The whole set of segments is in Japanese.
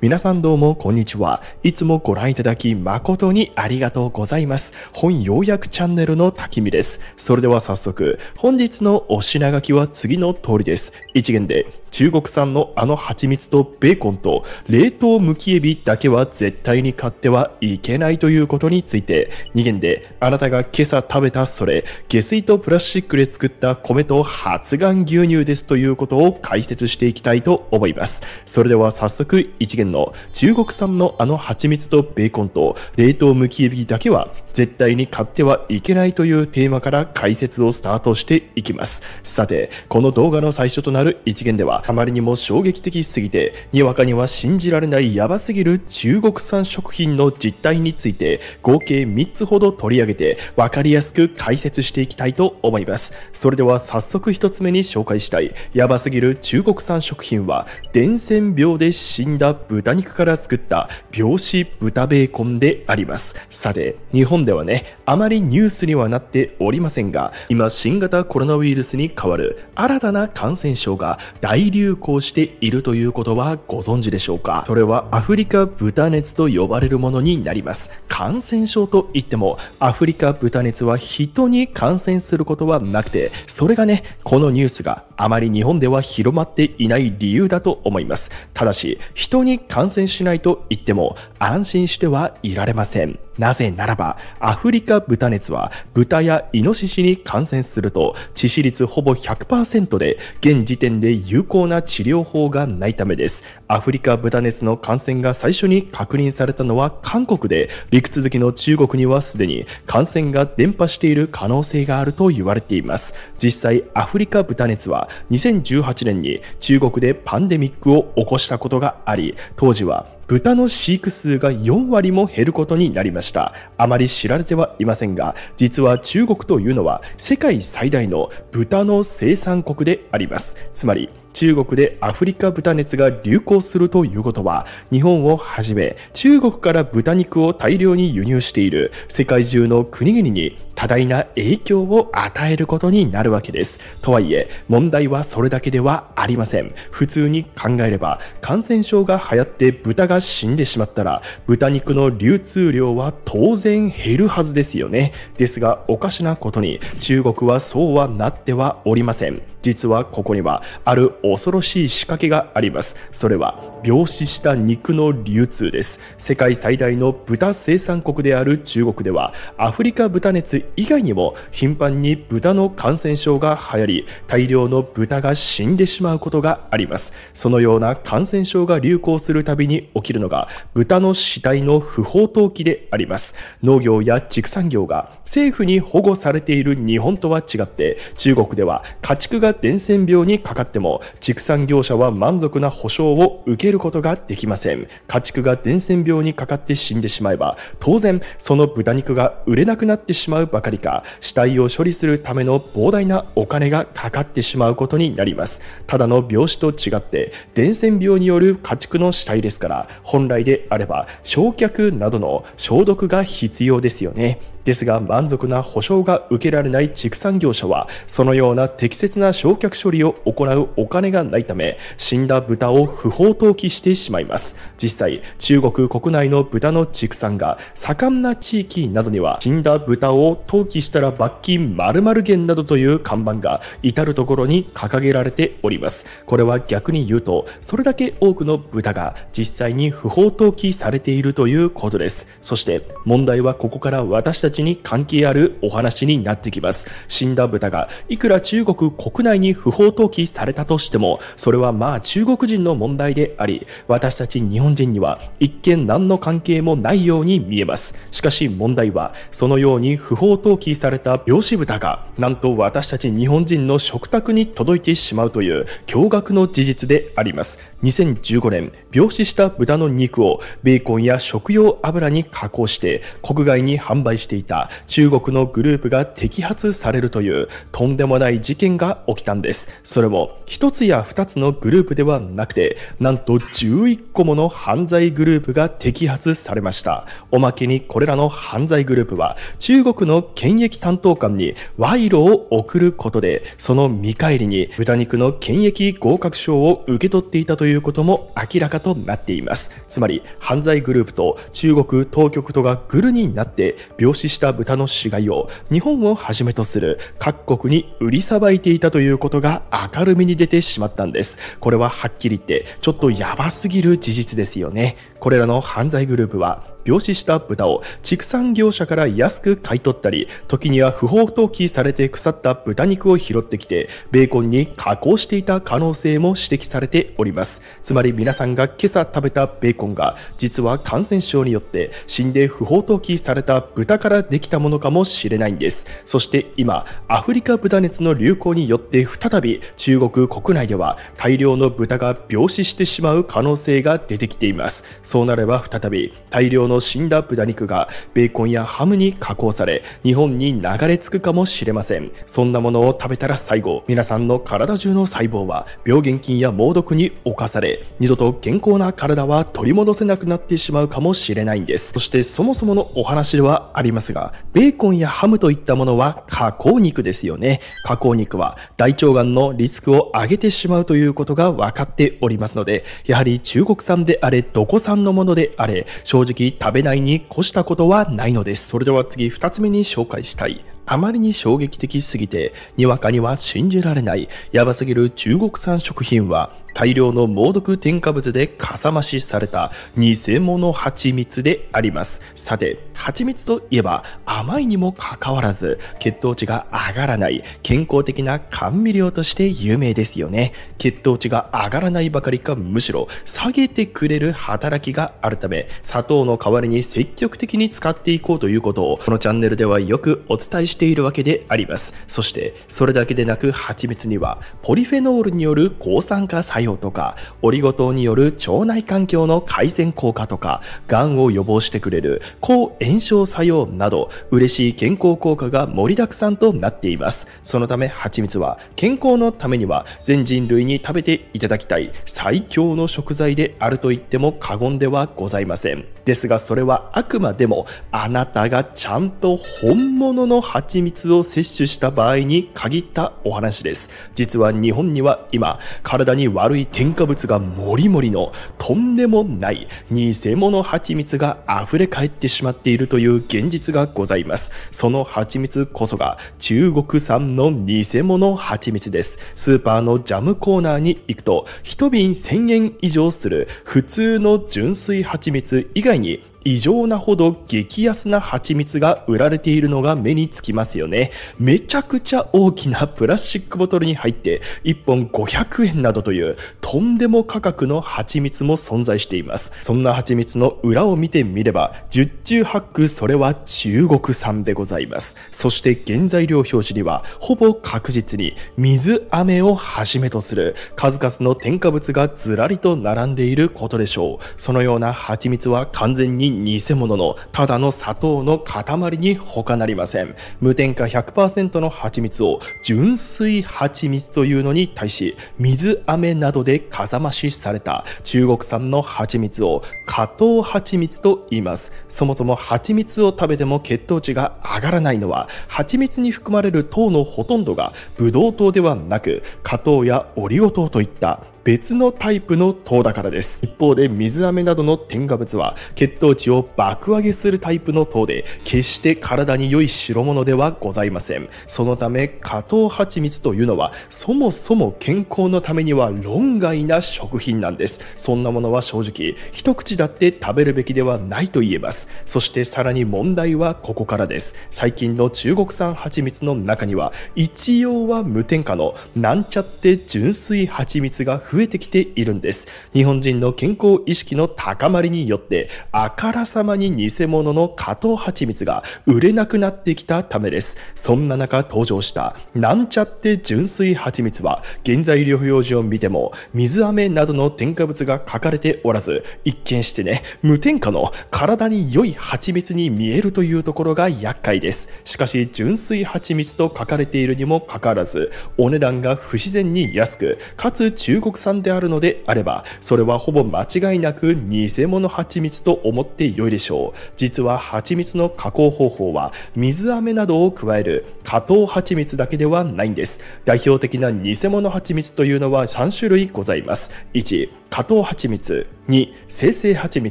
皆さんどうもこんにちは。いつもご覧いただき誠にありがとうございます。本ようやくチャンネルの滝見です。それでは早速、本日のお品書きは次の通りです。一元で中国産のあの蜂蜜とベーコンと冷凍むきエビだけは絶対に買ってはいけないということについて2件であなたが今朝食べたそれ下水とプラスチックで作った米と発がん牛乳ですということを解説していきたいと思いますそれでは早速1件の中国産のあの蜂蜜とベーコンと冷凍むきエビだけは絶対に買ってはいけないというテーマから解説をスタートしていきますさてこの動画の最初となる1件ではあまりにも衝撃的すぎてにわかには信じられないヤバすぎる中国産食品の実態について合計3つほど取り上げて分かりやすく解説していきたいと思いますそれでは早速1つ目に紹介したいヤバすぎる中国産食品は伝染病で死んだ豚肉から作った病死豚ベーコンでありますさて日本ではねあまりニュースにはなっておりませんが今新型コロナウイルスに代わる新たな感染症が大流行しているということはご存知でしょうかそれはアフリカ豚熱と呼ばれるものになります感染症といってもアフリカ豚熱は人に感染することはなくてそれがねこのニュースがあまり日本では広まっていない理由だと思いますただし人に感染しないと言っても安心してはいられませんなぜならば、アフリカ豚熱は豚やイノシシに感染すると、致死率ほぼ100%で、現時点で有効効な治療法がないためですアフリカ豚熱の感染が最初に確認されたのは韓国で陸続きの中国にはすでに感染が伝播している可能性があると言われています実際アフリカ豚熱は2018年に中国でパンデミックを起こしたことがあり当時は豚の飼育数が4割も減ることになりましたあまり知られてはいませんが実は中国というのは世界最大の豚の生産国でありますつまり中国でアフリカ豚熱が流行するということは、日本をはじめ中国から豚肉を大量に輸入している世界中の国々に多大な影響を与えることになるわけです。とはいえ、問題はそれだけではありません。普通に考えれば、感染症が流行って豚が死んでしまったら、豚肉の流通量は当然減るはずですよね。ですが、おかしなことに、中国はそうはなってはおりません。実はここにはある恐ろしい仕掛けがありますそれは病死した肉の流通です世界最大の豚生産国である中国ではアフリカ豚熱以外にも頻繁に豚の感染症が流行り大量の豚が死んでしまうことがありますそのような感染症が流行するたびに起きるのが豚の死体の不法投棄であります農業や畜産業が政府に保護されている日本とは違って中国では家畜がが伝染病にかかっても、畜産業者は満足な保証を受けることができません。家畜が伝染病にかかって死んでしまえば、当然、その豚肉が売れなくなってしまうばかりか、死体を処理するための膨大なお金がかかってしまうことになります。ただの病死と違って、伝染病による家畜の死体ですから、本来であれば、焼却などの消毒が必要ですよね。ですが満足な保証が受けられない畜産業者はそのような適切な焼却処理を行うお金がないため死んだ豚を不法投棄してしまいます実際中国国内の豚の畜産が盛んな地域などには死んだ豚を投棄したら罰金○○減などという看板が至る所に掲げられておりますこれは逆に言うとそれだけ多くの豚が実際に不法投棄されているということですそして問題はここから私たちちに関係あるお話になってきます。死んだ豚がいくら中国国内に不法投棄されたとしても、それはまあ中国人の問題であり、私たち日本人には一見何の関係もないように見えます。しかし問題は、そのように不法投棄された病死豚が、なんと私たち日本人の食卓に届いてしまうという驚愕の事実であります。2015年、病死した豚の肉をベーコンや食用油に加工して国外に販売していた中国のグループが摘発されるというとんでもない事件が起きたんです。それも1つや2つのグループではなくて、なんと11個もの犯罪グループが摘発されました。おまけにこれらの犯罪グループは中国の検疫担当官に賄賂を送ることで、その見返りに豚肉の検疫合格証を受け取っていたということも明らかとなっています。つまり犯罪グループと中国当局とがグルになって病死した豚の死骸を日本をはじめとする各国に売りさばいていたということが明るみに出てしまったんです。これははっきり言ってちょっとやばすぎる事実ですよね。これらの犯罪グループは病死した豚を畜産業者から安く買い取ったり時には不法投棄されて腐った豚肉を拾ってきてベーコンに加工していた可能性も指摘されておりますつまり皆さんが今朝食べたベーコンが実は感染症によって死んで不法投棄された豚からできたものかもしれないんですそして今アフリカ豚熱の流行によって再び中国国内では大量の豚が病死してしまう可能性が出てきていますそうなれば再び大量の死んだ豚肉がベーコンやハムに加工され日本に流れ着くかもしれませんそんなものを食べたら最後皆さんの体中の細胞は病原菌や猛毒に侵され二度と健康な体は取り戻せなくなってしまうかもしれないんですそしてそもそものお話ではありますがベーコンやハムといったものは加工肉ですよね加工肉は大腸がんのリスクを上げてしまうということが分かっておりますのでやはり中国産であれどこ産産のものであれ、正直食べないに越したことはないのです。それでは次、2つ目に紹介したいあまりに衝撃的すぎて、にわかには信じられない、やばすぎる中国産食品は、大量の猛毒添加物でかさ増しされた偽物蜂蜜であります。さて、蜂蜜といえば甘いにもかかわらず血糖値が上がらない健康的な甘味料として有名ですよね。血糖値が上がらないばかりかむしろ下げてくれる働きがあるため砂糖の代わりに積極的に使っていこうということをこのチャンネルではよくお伝えしてているわけでありますそしてそれだけでなく蜂蜜にはポリフェノールによる抗酸化作用とかオリゴ糖による腸内環境の改善効果とかがんを予防してくれる抗炎症作用など嬉しい健康効果が盛りだくさんとなっていますそのため蜂蜜は健康のためには全人類に食べていただきたい最強の食材であると言っても過言ではございませんですがそれはあくまでもあなたがちゃんと本物の蜂蜂蜜を摂取した場合に限ったお話です。実は日本には今、体に悪い添加物がもりもりのとんでもない偽物蜂蜜が溢れ返ってしまっているという現実がございます。その蜂蜜こそが中国産の偽物蜂蜜です。スーパーのジャムコーナーに行くと、1瓶1000円以上する普通の純粋蜂蜜以外に異常なほど激安な蜂蜜が売られているのが目につきますよね。めちゃくちゃ大きなプラスチックボトルに入って1本500円などというとんでも価格の蜂蜜も存在しています。そんな蜂蜜の裏を見てみれば、十中八九それは中国産でございます。そして原材料表示にはほぼ確実に水飴をはじめとする数々の添加物がずらりと並んでいることでしょう。そのような蜂蜜は完全に偽物のただの砂糖の塊に他なりません無添加100%の蜂蜜を純粋蜂蜜というのに対し水飴などでか増しされた中国産の蜂蜜を加糖蜂蜜と言いますそもそも蜂蜜を食べても血糖値が上がらないのは蜂蜜に含まれる糖のほとんどがブドウ糖ではなく加糖やオリゴ糖といった別のタイプの糖だからです一方で水飴などの添加物は血糖値を爆上げするタイプの糖で決して体に良い代物ではございませんそのため加糖蜂蜜というのはそもそも健康のためには論外な食品なんですそんなものは正直一口だって食べるべきではないと言えますそしてさらに問題はここからです最近の中国産蜂蜜の中には一応は無添加のなんちゃって純粋蜂蜜が増増えてきているんです日本人の健康意識の高まりによってあからさまに偽物の加藤蜂蜜が売れなくなってきたためですそんな中登場したなんちゃって純粋蜂蜜は原材料表示を見ても水飴などの添加物が書かれておらず一見してね無添加の体に良い蜂蜜に見えるというところが厄介ですしかし純粋蜂蜜と書かれているにもかかわらずお値段が不自然に安くかつ中国産さんであるのであれば、それはほぼ間違いなく偽物蜂蜜と思って良いでしょう。実は蜂蜜の加工方法は、水飴などを加える加糖蜂蜜だけではないんです。代表的な偽物蜂蜜というのは3種類ございます。1、加糖蜂蜜。2生成蜂蜜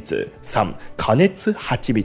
3加熱蜂蜜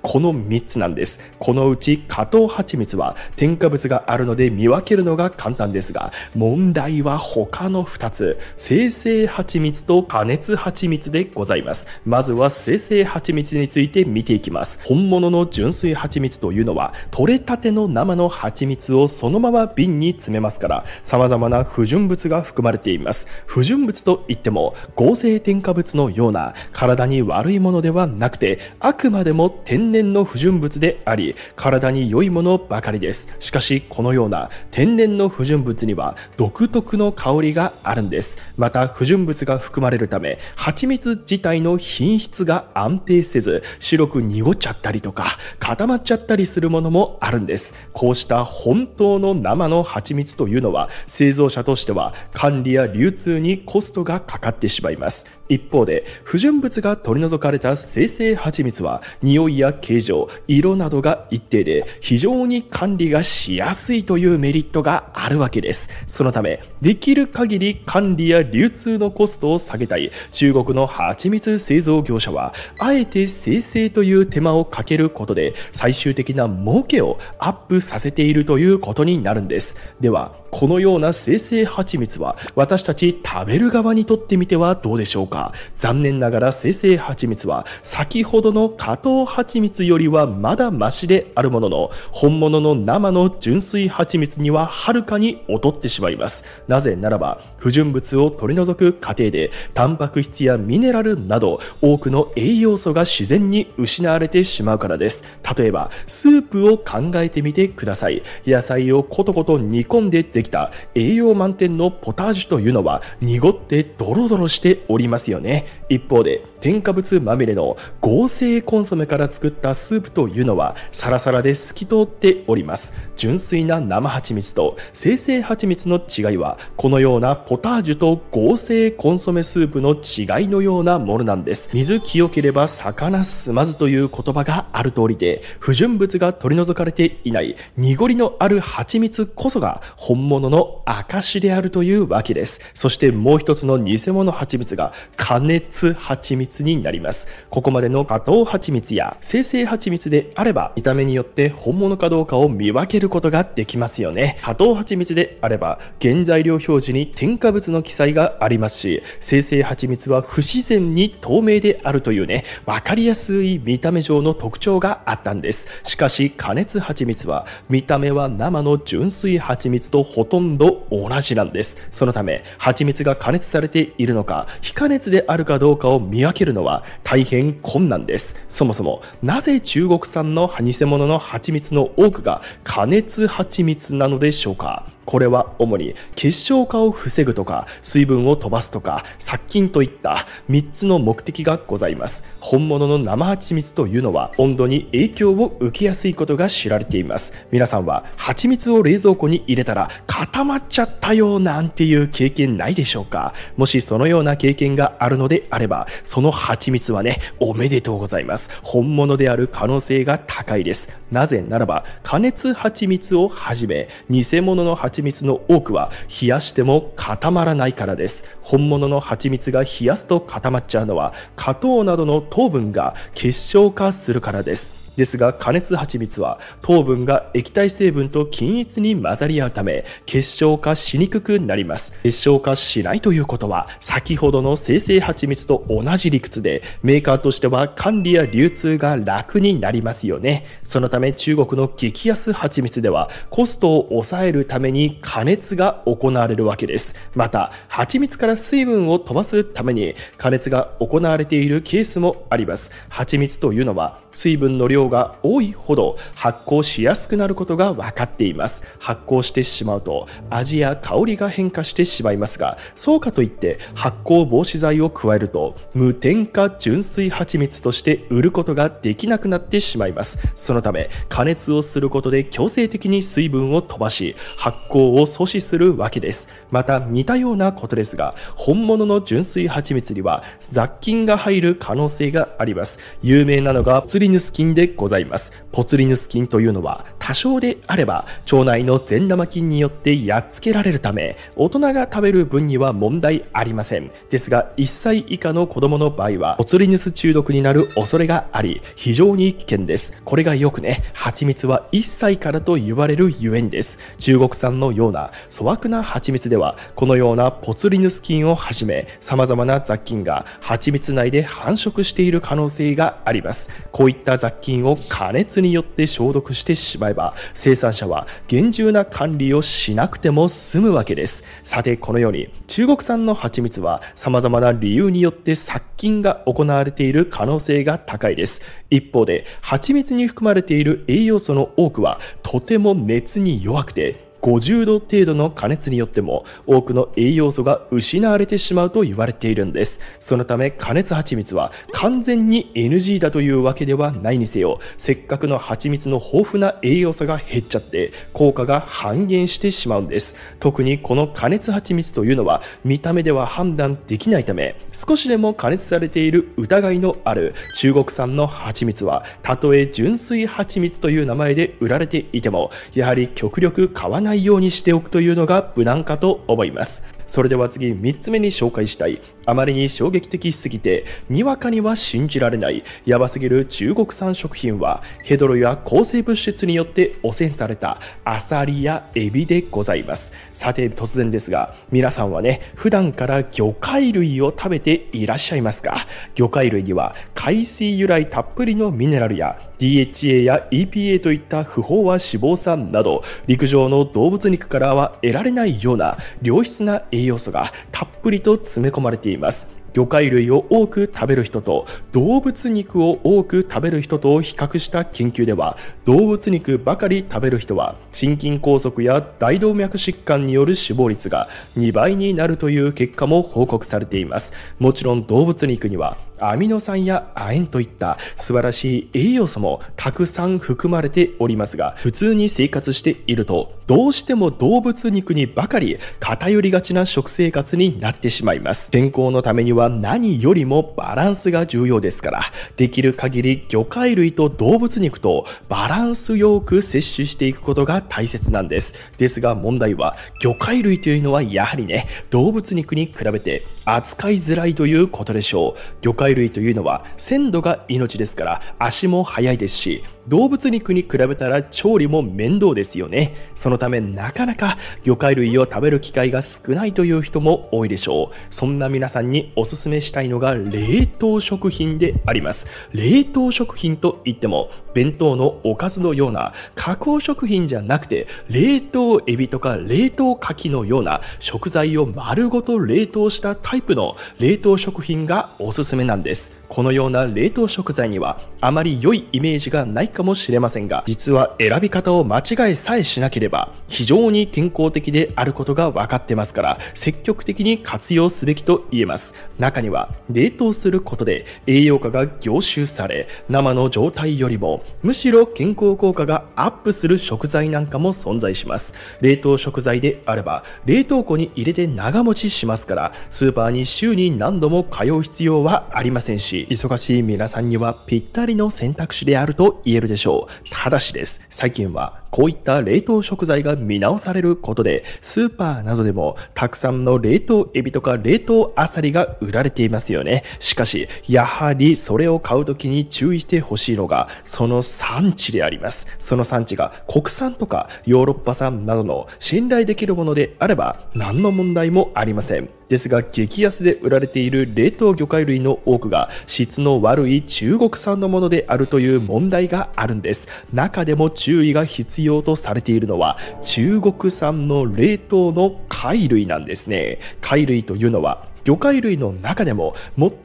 この3つなんですこのうち加糖蜂蜜は添加物があるので見分けるのが簡単ですが問題は他の2つ生成蜂蜜と加熱蜂蜜でございますまずは生成蜂蜜について見ていきます本物の純粋蜂蜜というのは取れたての生の蜂蜜をそのまま瓶に詰めますから様々な不純物が含まれています不純物といっても合成添加物のような体に悪いものではなくてあくまでも天然の不純物であり体に良いものばかりですしかしこのような天然の不純物には独特の香りがあるんですまた不純物が含まれるため蜂蜜自体の品質が安定せず白く濁っちゃったりとか固まっちゃったりするものもあるんですこうした本当の生の蜂蜜というのは製造者としては管理や流通にコストがかかってしまいます一方で不純物が取り除かれた生成蜂蜜は匂いや形状色などが一定で非常に管理がしやすいというメリットがあるわけですそのためできる限り管理や流通のコストを下げたい中国の蜂蜜製造業者はあえて生成という手間をかけることで最終的な儲けをアップさせているということになるんですではこのような生成蜂蜜は私たち食べる側にとってみてはどうでしょうか残念ながら生成蜂蜜は先ほどの加糖蜂蜜よりはまだマシであるものの、本物の生の純粋蜂蜜にははるかに劣ってしまいます。なぜならば、不純物を取り除く過程で、タンパク質やミネラルなど多くの栄養素が自然に失われてしまうからです。例えば、スープを考えてみてください。野菜をコトコト煮込んでできた栄養満点のポタージュというのは濁ってドロドロしております。ますよね。一方で、添加物まみれの合成コンソメから作ったスープというのはサラサラで透き通っております純粋な生蜂蜜と生成蜂蜜の違いはこのようなポタージュと合成コンソメスープの違いのようなものなんです水清ければ魚すまずという言葉がある通りで不純物が取り除かれていない濁りのある蜂蜜こそが本物の証であるというわけですそしてもう一つの偽物蜂蜜が加熱蜂蜜になりますここまでの加藤蜂蜜や生成蜂蜜であれば見た目によって本物かどうかを見分けることができますよね加藤蜂蜜であれば原材料表示に添加物の記載がありますし生成蜂蜜は不自然に透明であるというね分かりやすい見た目上の特徴があったんですしかし加熱蜂蜜は見た目は生の純粋蜂蜜とほとんど同じなんですそのため蜂蜜が加熱されているのか非加熱であるかどうかを見分けけるのは大変困難ですそもそもなぜ中国産の偽物の蜂蜜の多くが加熱蜂蜜なのでしょうかこれは主に結晶化を防ぐとか水分を飛ばすとか殺菌といった3つの目的がございます本物の生蜂蜜というのは温度に影響を受けやすいことが知られています皆さんは蜂蜜を冷蔵庫に入れたら固まっちゃったよなんていう経験ないでしょうかもしそのような経験があるのであればその蜂蜜はねおめでとうございます本物である可能性が高いですなぜならば加熱蜂蜜をはじめ偽物の蜂蜜の多くは冷やしても固まらないからです本物の蜂蜜が冷やすと固まっちゃうのは加糖などの糖分が結晶化するからですですが加熱蜂蜜は糖分が液体成分と均一に混ざり合うため結晶化しにくくなります結晶化しないということは先ほどの生成蜂蜜と同じ理屈でメーカーとしては管理や流通が楽になりますよねそのため中国の激安蜂蜜ではコストを抑えるために加熱が行われるわけですまた蜂蜜から水分を飛ばすために加熱が行われているケースもあります蜂蜜というのは水分の量量が多いほど発酵しやすくなることが分かっています発酵してしまうと味や香りが変化してしまいますがそうかといって発酵防止剤を加えると無添加純粋蜂蜜として売ることができなくなってしまいますそのため加熱をすることで強制的に水分を飛ばし発酵を阻止するわけですまた似たようなことですが本物の純粋蜂蜜には雑菌が入る可能性があります有名なのがツリヌス菌でございます。ポツリヌス菌というのは多少であれば腸内の善玉菌によってやっつけられるため、大人が食べる分には問題ありません。ですが、1歳以下の子供の場合は、ポツリヌス中毒になる恐れがあり、非常に危険です。これがよくね、蜂蜜は1歳からと言われるゆえんです。中国産のような粗悪な蜂蜜では、このようなポツリヌス菌をはじめ、様々な雑菌が蜂蜜内で繁殖している可能性があります。こういった雑菌を加熱によって消毒してしまえば生産者は厳重な管理をしなくても済むわけですさてこのように中国産の蜂蜜は様々な理由によって殺菌が行われている可能性が高いです一方で蜂蜜に含まれている栄養素の多くはとても熱に弱くて50度程度の加熱によっても多くの栄養素が失われてしまうと言われているんですそのため加熱蜂蜜は完全に NG だというわけではないにせよせっかくの蜂蜜の豊富な栄養素が減っちゃって効果が半減してしまうんです特にこの加熱蜂蜜というのは見た目では判断できないため少しでも加熱されている疑いのある中国産の蜂蜜はたとえ純粋蜂蜜という名前で売られていてもやはり極力買わないないようにしておくというのが無難かと思います。それでは次3つ目に紹介したいあまりに衝撃的すぎて、にわかには信じられない、やばすぎる中国産食品は、ヘドロや抗生物質によって汚染されたアサリやエビでございます。さて、突然ですが、皆さんはね、普段から魚介類を食べていらっしゃいますか魚介類には、海水由来たっぷりのミネラルや、DHA や EPA といった不飽和脂肪酸など、陸上の動物肉からは得られないような良質な栄養素がたっぷりと詰め込まれているいます魚介類を多く食べる人と動物肉を多く食べる人と比較した研究では動物肉ばかり食べる人は心筋梗塞や大動脈疾患による死亡率が2倍になるという結果も報告されていますもちろん動物肉にはアミノ酸や亜鉛といった素晴らしい栄養素もたくさん含まれておりますが普通に生活しているとどうしても動物肉にばかり偏りがちな食生活になってしまいます健康のためには何よりもバランスが重要ですからできる限り魚介類と動物肉とバランスよく摂取していくことが大切なんですですが問題は魚介類というのはやはりね動物肉に比べて扱いづらいということでしょう魚介類というのは鮮度が命ですから足も速いですし動物肉に比べたら調理も面倒ですよねそのためなかなか魚介類を食べる機会が少ないという人も多いでしょうそんな皆さんにおすすめしたいのが冷凍食品であります冷凍食品といっても弁当のおかずのような加工食品じゃなくて冷凍エビとか冷凍牡蠣のような食材を丸ごと冷凍したタイプの冷凍食品がおすすめなんですこのような冷凍食材にはあまり良いイメージがないかもしれませんが、実は選び方を間違えさえしなければ、非常に健康的であることが分かってますから、積極的に活用すべきと言えます。中には、冷凍することで栄養価が凝集され、生の状態よりも、むしろ健康効果がアップする食材なんかも存在します。冷凍食材であれば、冷凍庫に入れて長持ちしますから、スーパーに週に何度も通う必要はありませんし、忙しい皆さんにはぴったりの選択肢であると言えるるでしょう。ただしです。最近はこういった冷凍食材が見直されることで、スーパーなどでもたくさんの冷凍エビとか冷凍アサリが売られていますよね。しかし、やはりそれを買う時に注意してほしいのが、その産地であります。その産地が国産とかヨーロッパ産などの信頼できるものであれば、何の問題もありません。ですが激安で売られている冷凍魚介類の多くが質の悪い中国産のものであるという問題があるんです中でも注意が必必要とされているのは中国産の冷凍の貝類なんですね。貝類というのは魚介類の中でも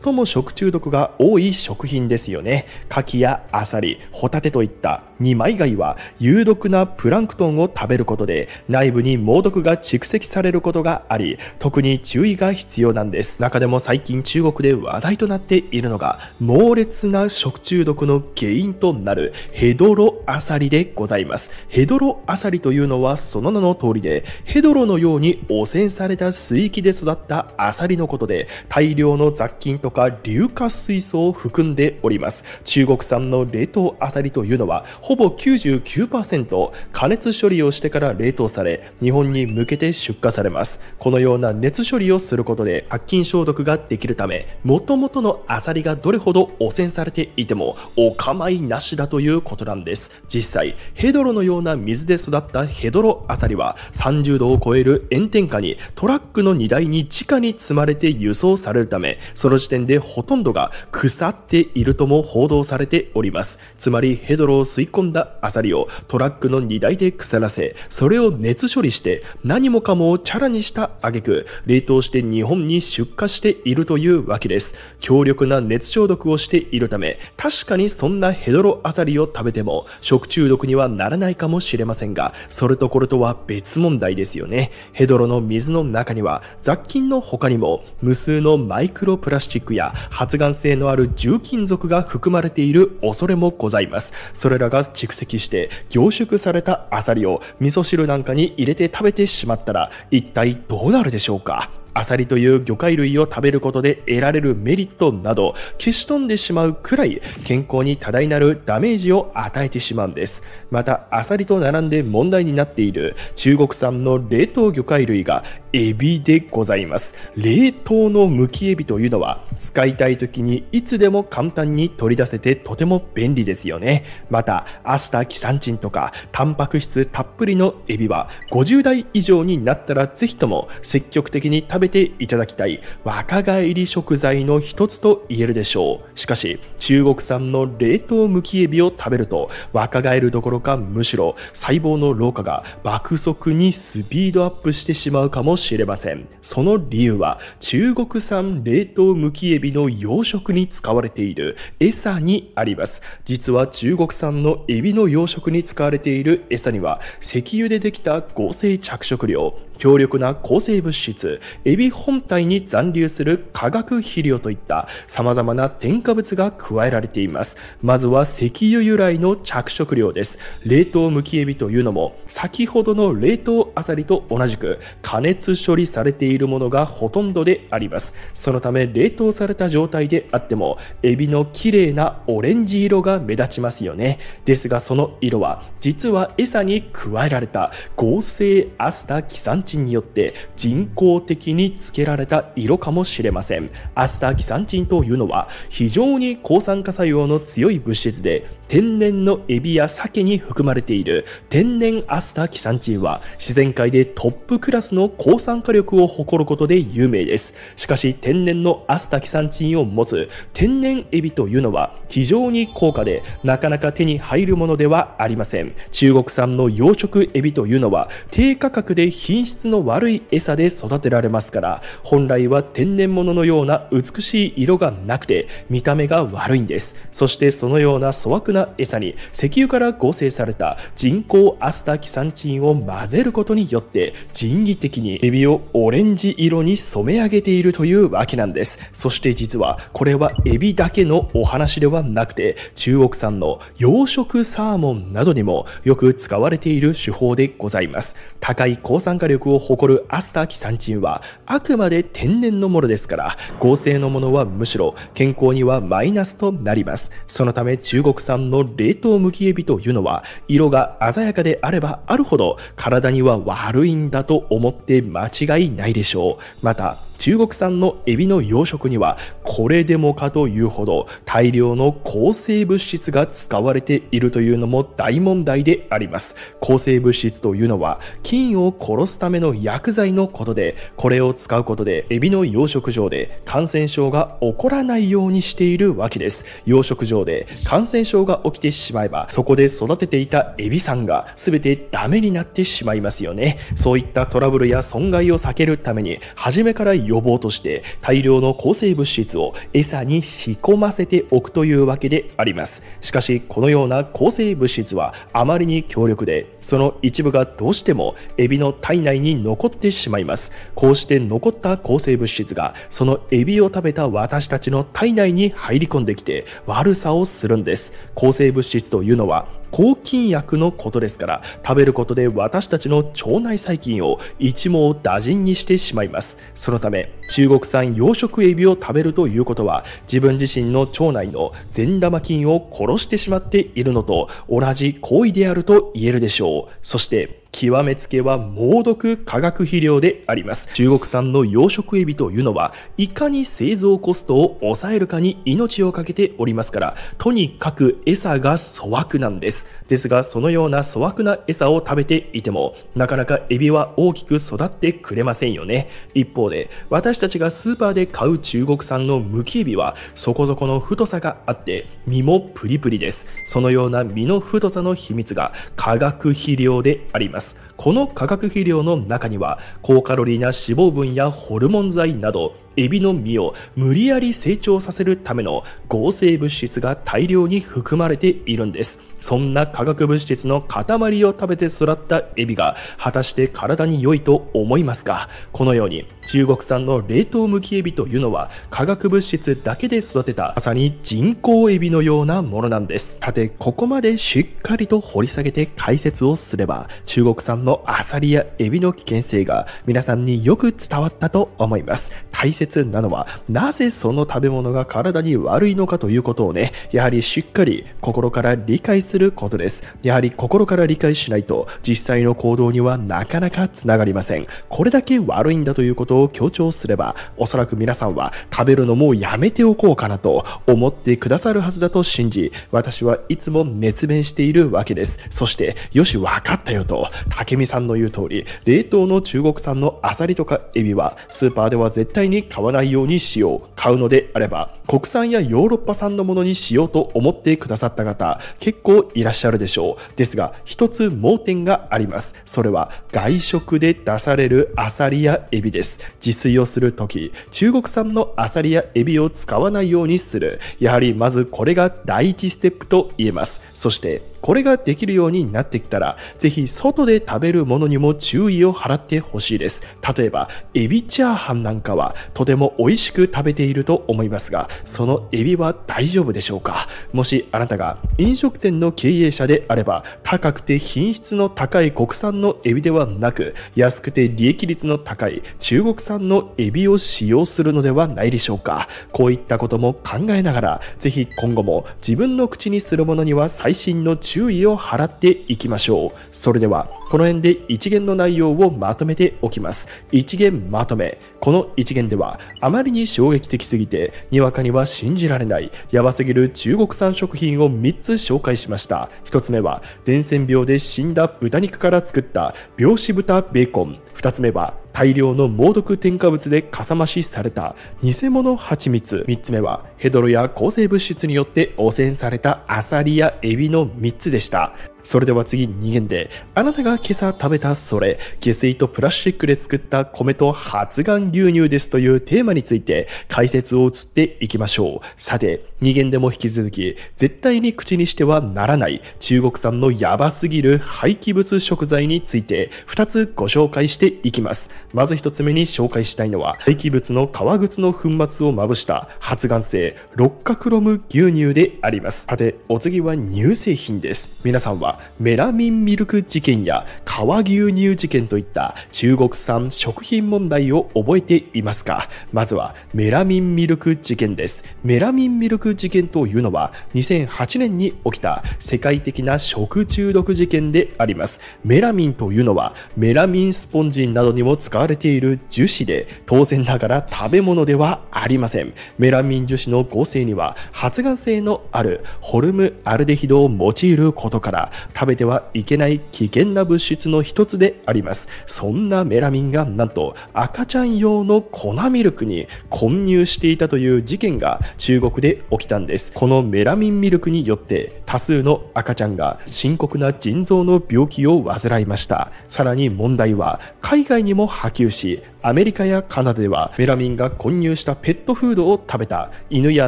最も食中毒が多い食品ですよね牡蠣やアサリホタテといった二枚貝は有毒なプランクトンを食べることで内部に猛毒が蓄積されることがあり特に注意が必要なんです中でも最近中国で話題となっているのが猛烈な食中毒の原因となるヘドロアサリでございますヘドロアサリというのはその名の通りでヘドロのように汚染された水域で育ったアサリのことで大量の雑菌とか硫化水素を含んでおります中国産の冷凍アサリというのはほぼ99%加熱処理をしてから冷凍され日本に向けて出荷されますこのような熱処理をすることで殺菌消毒ができるためもともとのアサリがどれほど汚染されていてもお構いなしだということなんです実際ヘドロのような水で育ったヘドロアサリは30度を超える炎天下にトラックの荷台に直に積まれて輸送されるため、その時点でほとんどが腐っているとも報道されております。つまりヘドロを吸い込んだアサリをトラックの荷台で腐らせ、それを熱処理して何もかもをチャラにした挙句、冷凍して日本に出荷しているというわけです。強力な熱消毒をしているため、確かにそんなヘドロアサリを食べても食中毒にはならないかもしれませんが、それとこれとは別問題ですよね。ヘドロの水の中には雑菌の他にも無数のマイクロプラスチックや発がん性のある重金属が含まれている恐れもございますそれらが蓄積して凝縮されたアサリを味噌汁なんかに入れて食べてしまったら一体どうなるでしょうかアサリという魚介類を食べることで得られるメリットなど消し飛んでしまうくらい健康に多大なるダメージを与えてしまうんですまたアサリと並んで問題になっている中国産の冷凍魚介類がエビでございます冷凍のむきエビというのは使いたい時にいつでも簡単に取り出せてとても便利ですよねまたアスタキサンチンとかタンパク質たっぷりのエビは50代以上になったらぜひとも積極的に食べていただきたい若返り食材の一つと言えるでしょうしかし中国産の冷凍むきエビを食べると若返るどころかむしろ細胞の老化が爆速にスピードアップしてしまうかもしれませんその理由は中国産冷凍むきエビの養殖に使われている餌にあります実は中国産のエビの養殖に使われている餌には石油でできた合成着色料強力な抗生物質エビ本体に残留する化学肥料といった様々な添加物が加えられていますまずは石油由来の着色料です冷凍むきエビというのも先ほどの冷凍アサリと同じく加熱処理されているものがほとんどでありますそのため冷凍された状態であってもエビの綺麗なオレンジ色が目立ちますよねですがその色は実は餌に加えられた合成アスタキサンチンによって人工的ににつけられた色かもしれませんアスタキサンチンというのは非常に抗酸化作用の強い物質で天然のエビや鮭に含まれている天然アスタキサンチンは自然界でトップクラスの抗酸化力を誇ることで有名ですしかし天然のアスタキサンチンを持つ天然エビというのは非常に高価でなかなか手に入るものではありません中国産の養殖エビというのは低価格で品質の悪い餌で育てられますますから本来は天然物のような美しい色がなくて見た目が悪いんですそしてそのような粗悪な餌に石油から合成された人工アスタキサンチンを混ぜることによって人為的にエビをオレンジ色に染め上げているというわけなんですそして実はこれはエビだけのお話ではなくて中国産の養殖サーモンなどにもよく使われている手法でございます高い抗酸化力を誇るアスタキサンチンはあくまで天然のものですから合成のものはむしろ健康にはマイナスとなりますそのため中国産の冷凍むきエビというのは色が鮮やかであればあるほど体には悪いんだと思って間違いないでしょうまた中国産のエビの養殖にはこれでもかというほど大量の抗生物質が使われているというのも大問題であります抗生物質というのは菌を殺すための薬剤のことでこれを使うことでエビの養殖場で感染症が起こらないようにしているわけです養殖場で感染症が起きてしまえばそこで育てていたエビさんが全てダメになってしまいますよねそういったトラブルや損害を避けるために初めから予防として大量の抗生物質を餌に仕込ませておくというわけでありますしかしこのような抗生物質はあまりに強力でその一部がどうしてもエビの体内に残ってしまいますこうして残った抗生物質がそのエビを食べた私たちの体内に入り込んできて悪さをするんです抗生物質というのは抗菌薬のことですから食べることで私たちの腸内細菌を一網打尽にしてしまいますそのためめ中国産養殖エビを食べるということは自分自身の腸内の善玉菌を殺してしまっているのと同じ行為であると言えるでしょうそして極めつけは猛毒化学肥料であります。中国産の養殖エビというのは、いかに製造コストを抑えるかに命を懸けておりますから、とにかく餌が粗悪なんです。ですが、そのような粗悪な餌を食べていても、なかなかエビは大きく育ってくれませんよね。一方で、私たちがスーパーで買う中国産のムキエビは、そこそこの太さがあって、身もプリプリです。そのような身の太さの秘密が化学肥料であります。この化学肥料の中には高カロリーな脂肪分やホルモン剤などエビの身を無理やり成長させるための合成物質が大量に含まれているんですそんな化学物質の塊を食べて育ったエビが果たして体に良いと思いますかこのように中国産の冷凍むきエビというのは化学物質だけで育てたまさに人工エビのようなものなんですさてここまでしっかりと掘り下げて解説をすれば中国産のアサリやエビの危険性が皆さんによく伝わったと思います大切切なのは、なぜその食べ物が体に悪いのかということをね、やはりしっかり心から理解することです。やはり心から理解しないと、実際の行動にはなかなかつながりません。これだけ悪いんだということを強調すれば、おそらく皆さんは食べるのもやめておこうかなと思ってくださるはずだと信じ、私はいつも熱弁しているわけです。そして、よし、分かったよと、武見さんの言う通り、冷凍の中国産のアサリとかエビは、スーパーでは絶対に買買わないようにしよう買うのであれば国産やヨーロッパ産のものにしようと思ってくださった方結構いらっしゃるでしょうですが一つ盲点がありますそれは外食で出されるアサリやエビです自炊をする時中国産のアサリやエビを使わないようにするやはりまずこれが第一ステップと言えますそしてこれができるようになってきたら、ぜひ外で食べるものにも注意を払ってほしいです。例えば、エビチャーハンなんかはとても美味しく食べていると思いますが、そのエビは大丈夫でしょうかもしあなたが飲食店の経営者であれば、高くて品質の高い国産のエビではなく、安くて利益率の高い中国産のエビを使用するのではないでしょうかこういったことも考えながら、ぜひ今後も自分の口にするものには最新の注意を払っていきましょうそれではこの辺で一元の内容をまとめておきます一元まとめこの一元ではあまりに衝撃的すぎてにわかには信じられないやバすぎる中国産食品を3つ紹介しました1つ目は伝染病で死んだ豚肉から作った病死豚ベーコン2つ目は大量の猛毒添加物でかさ増しされた偽物蜂蜜3つ目はヘドロや抗生物質によって汚染されたアサリやエビの3つでしたそれでは次2限で、あなたが今朝食べたそれ、下水とプラスチックで作った米と発がん牛乳ですというテーマについて解説を移っていきましょう。さて、2限でも引き続き、絶対に口にしてはならない中国産のやばすぎる廃棄物食材について2つご紹介していきます。まず1つ目に紹介したいのは、廃棄物の革靴の粉末をまぶした発がん性六角ロム牛乳であります。さて、お次は乳製品です。皆さんははメラミンミルク事件や川牛乳事件といった中国産食品問題を覚えていますかまずはメラミンミルク事件ですメラミンミルク事件というのは2008年に起きた世界的な食中毒事件でありますメラミンというのはメラミンスポンジなどにも使われている樹脂で当然ながら食べ物ではありませんメラミン樹脂の合成には発がん性のあるホルムアルデヒドを用いることから食べてはいけない危険な物質の一つでありますそんなメラミンがなんと赤ちゃん用の粉ミルクに混入していたという事件が中国で起きたんですこのメラミンミルクによって多数の赤ちゃんが深刻な腎臓の病気を患いましたさらに問題は海外にも波及しアメリカやカナダではメラミンが混入したペットフードを食べた犬や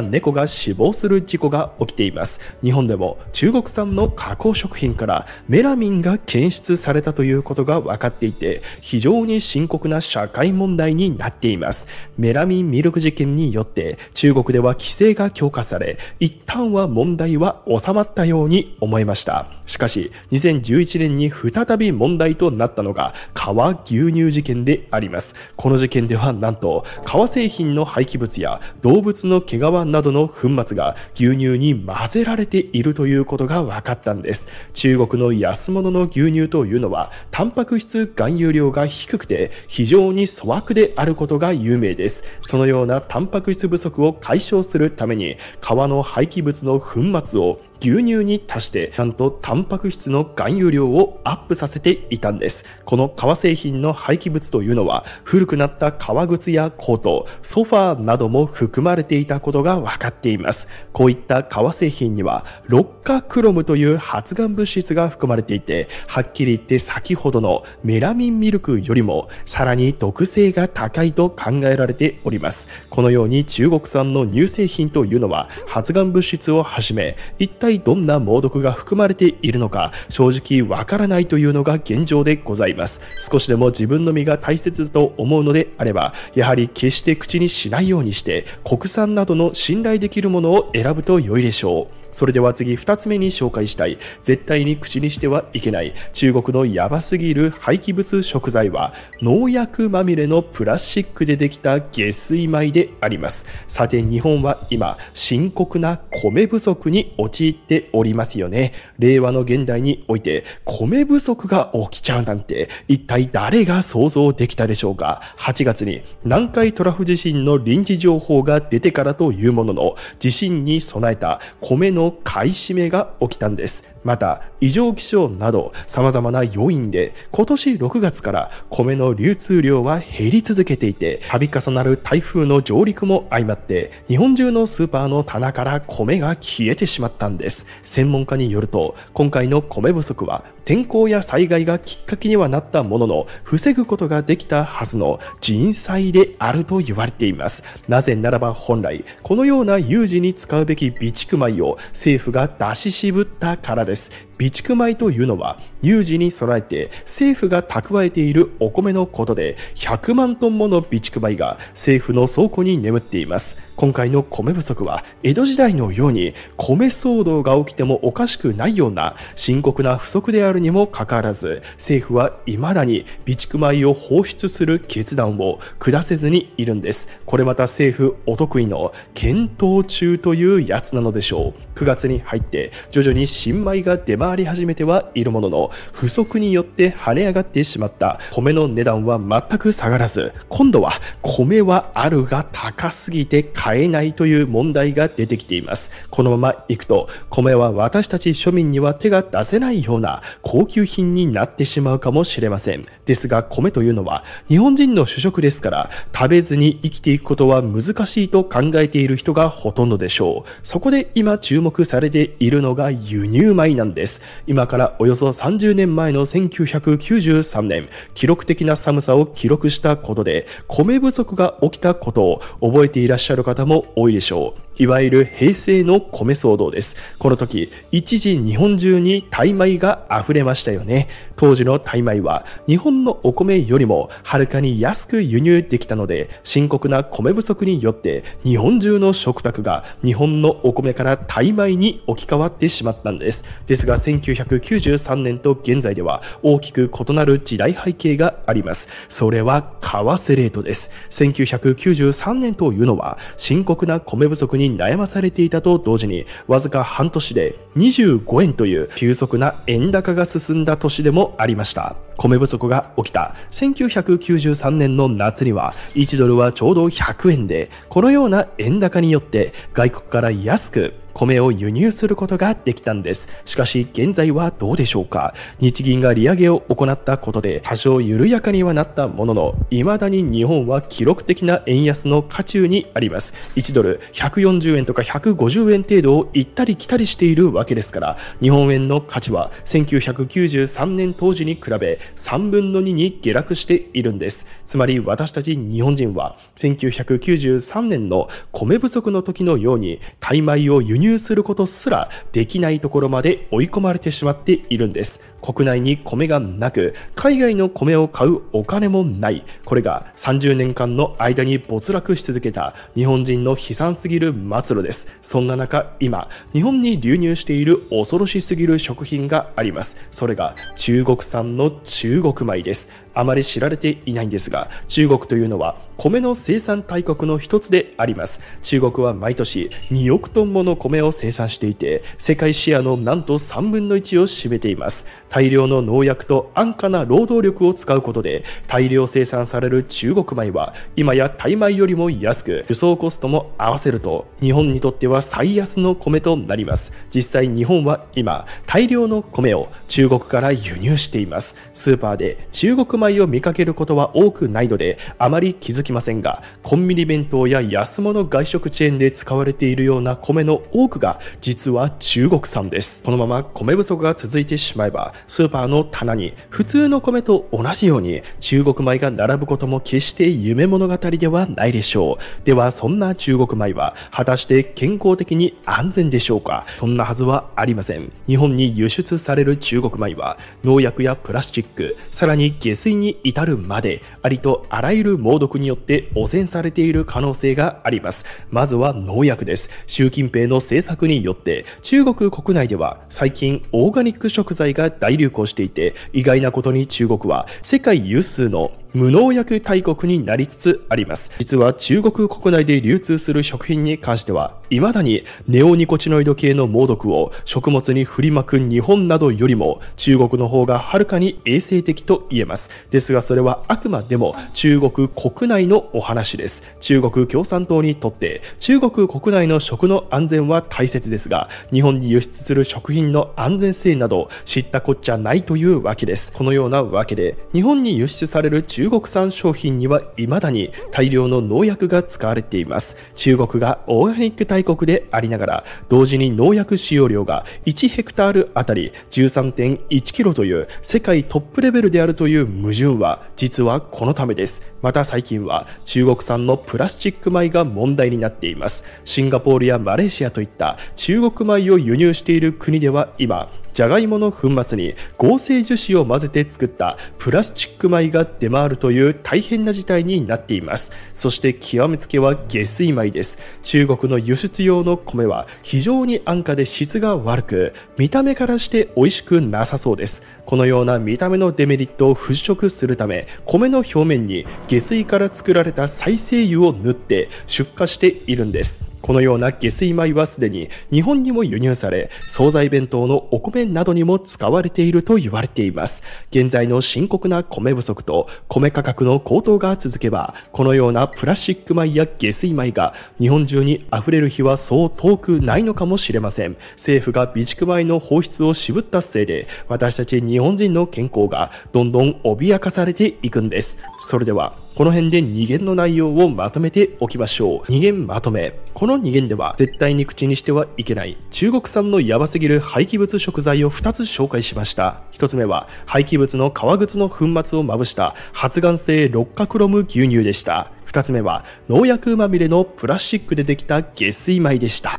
猫が死亡する事故が起きています日本でも中国産の加工食品からメラミンが検出されたということが分かっていて非常に深刻な社会問題になっていますメラミンミルク事件によって中国では規制が強化され一旦は問題は収まったように思いましたしかし2011年に再び問題となったのが川牛乳事件でありますこの事件ではなんと革製品の廃棄物や動物の毛皮などの粉末が牛乳に混ぜられているということが分かったんです中国の安物の牛乳というのはタンパク質含有量が低くて非常に粗悪であることが有名ですそのようなタンパク質不足を解消するために皮の廃棄物の粉末を牛乳に足してなんとタンパク質の含有量をアップさせていたんですこの革製品の廃棄物というのは古くなった革靴やコートソファーなども含まれていたことが分かっていますこういった革製品にはロ六化クロムという発がん物質が含まれていてはっきり言って先ほどのメラミンミルクよりもさらに毒性が高いと考えられておりますこのように中国産の乳製品というのは発がん物質をはじめ一体体どんな猛毒が含まれているのか正直わからないというのが現状でございます少しでも自分の身が大切だと思うのであればやはり決して口にしないようにして国産などの信頼できるものを選ぶと良いでしょうそれでは次2つ目に紹介したい絶対に口にしてはいけない中国のやばすぎる廃棄物食材は農薬まみれのプラスチックでできた下水米でありますさて日本は今深刻な米不足に陥っておりますよね令和の現代において米不足が起きちゃうなんて一体誰が想像できたでしょうか8月に南海トラフ地震の臨時情報が出てからというものの地震に備えた米のの買い占めが起きたんですまた異常気象などさまざまな要因で今年6月から米の流通量は減り続けていて度重なる台風の上陸も相まって日本中のスーパーの棚から米が消えてしまったんです専門家によると今回の米不足は天候や災害がきっかけにはなったものの防ぐことができたはずの人災であると言われていますなぜならば本来このような有事に使うべき備蓄米を政府が出し渋ったからです備蓄米というのは有事に備えて政府が蓄えているお米のことで100万トンもの備蓄米が政府の倉庫に眠っています今回の米不足は江戸時代のように米騒動が起きてもおかしくないような深刻な不足であるにもかかわらず政府は未だに備蓄米を放出する決断を下せずにいるんですこれまた政府お得意の検討中というやつなのでしょう9月に入って徐々に新米が出回回り始めてはいるものの、不足によって跳ね上がってしまった米の値段は全く下がらず、今度は米はあるが高すぎて買えないという問題が出てきています。このままいくと、米は私たち庶民には手が出せないような高級品になってしまうかもしれません。ですが、米というのは日本人の主食ですから、食べずに生きていくことは難しいと考えている人がほとんどでしょう。そこで今注目されているのが輸入米なんです。今からおよそ30年前の1993年、記録的な寒さを記録したことで、米不足が起きたことを覚えていらっしゃる方も多いでしょう。いわゆる平成の米騒動です。この時、一時日本中に大米が溢れましたよね。当時のタイ米は日本のお米よりもはるかに安く輸入できたので、深刻な米不足によって日本中の食卓が日本のお米からタイ米に置き換わってしまったんです。ですが1993年と現在では大きく異なる時代背景があります。それは為替レートです。1993年というのは深刻な米不足に悩まされていたと同時にわずか半年で25円という急速な円高が進んだ年でもありました。米不足が起きた1993年の夏には1ドルはちょうど100円でこのような円高によって外国から安く米を輸入することができたんですしかし現在はどうでしょうか日銀が利上げを行ったことで多少緩やかにはなったものの未だに日本は記録的な円安の渦中にあります1ドル140円とか150円程度を行ったり来たりしているわけですから日本円の価値は1993年当時に比べ3分の2に下落しているんですつまり私たち日本人は1993年の米不足の時のように大米を輸入入することすらできないところまで追い込まれてしまっているんです国内に米がなく海外の米を買うお金もないこれが30年間の間に没落し続けた日本人の悲惨すぎる末路ですそんな中今日本に流入している恐ろしすぎる食品がありますそれが中国産の中国米ですあまり知られていないんですが中国というのは米の生産大国の一つであります中国は毎年2億トンもの米を生産していて世界シェアのなんと3分の1を占めています大量の農薬と安価な労働力を使うことで大量生産される中国米は今やタイ米よりも安く輸送コストも合わせると日本にとっては最安の米となります実際日本は今大量の米を中国から輸入していますスーパーで中国米を見かけることは多くないのであまり気づききませんがコンビニ弁当や安物外食チェーンで使われているような米の多くが実は中国産ですこのまま米不足が続いてしまえばスーパーの棚に普通の米と同じように中国米が並ぶことも決して夢物語ではないでしょうではそんな中国米は果たして健康的に安全でしょうかそんなはずはありません日本に輸出される中国米は農薬やプラスチックさらに下水に至るまでありとあらゆる猛毒によって汚染されている可能性がありますまずは農薬です習近平の政策によって中国国内では最近オーガニック食材が大流行していて意外なことに中国は世界有数の無農薬大国になりつつあります実は中国国内で流通する食品に関してはいまだにネオニコチノイド系の猛毒を食物に振りまく日本などよりも中国の方がはるかに衛生的と言えますですがそれはあくまでも中国国内のお話です中国共産党にとって中国国内の食の安全は大切ですが日本に輸出する食品の安全性など知ったこっちゃないというわけですこのようなわけで日本に輸出される中国産商品には未だに大量の農薬が使われています中国がオーガニック大大国でありながら、同時に農薬使用量が1ヘクタールあたり13.1キロという世界トップレベルであるという矛盾は、実はこのためです。また最近は中国産のプラスチック米が問題になっています。シンガポールやマレーシアといった中国米を輸入している国では今、じゃがいもの粉末に合成樹脂を混ぜて作ったプラスチック米が出回るという大変な事態になっていますそして極めつけは下水米です中国の輸出用の米は非常に安価で質が悪く見た目からして美味しくなさそうですこのような見た目のデメリットを払拭するため米の表面に下水から作られた再生油を塗って出荷しているんですこのような下水米はすでに日本にも輸入され、惣菜弁当のお米などにも使われていると言われています。現在の深刻な米不足と米価格の高騰が続けば、このようなプラスチック米や下水米が日本中に溢れる日はそう遠くないのかもしれません。政府が備蓄米の放出を渋ったせいで、私たち日本人の健康がどんどん脅かされていくんです。それでは、この辺で2弦の内容をまとめておきましょう。2限まとめ。この2限では絶対に口にしてはいけない中国産のヤバすぎる廃棄物食材を2つ紹介しました。1つ目は廃棄物の革靴の粉末をまぶした発がん性六角クロム牛乳でした。2つ目は農薬まみれのプラスチックでできた下水米でした。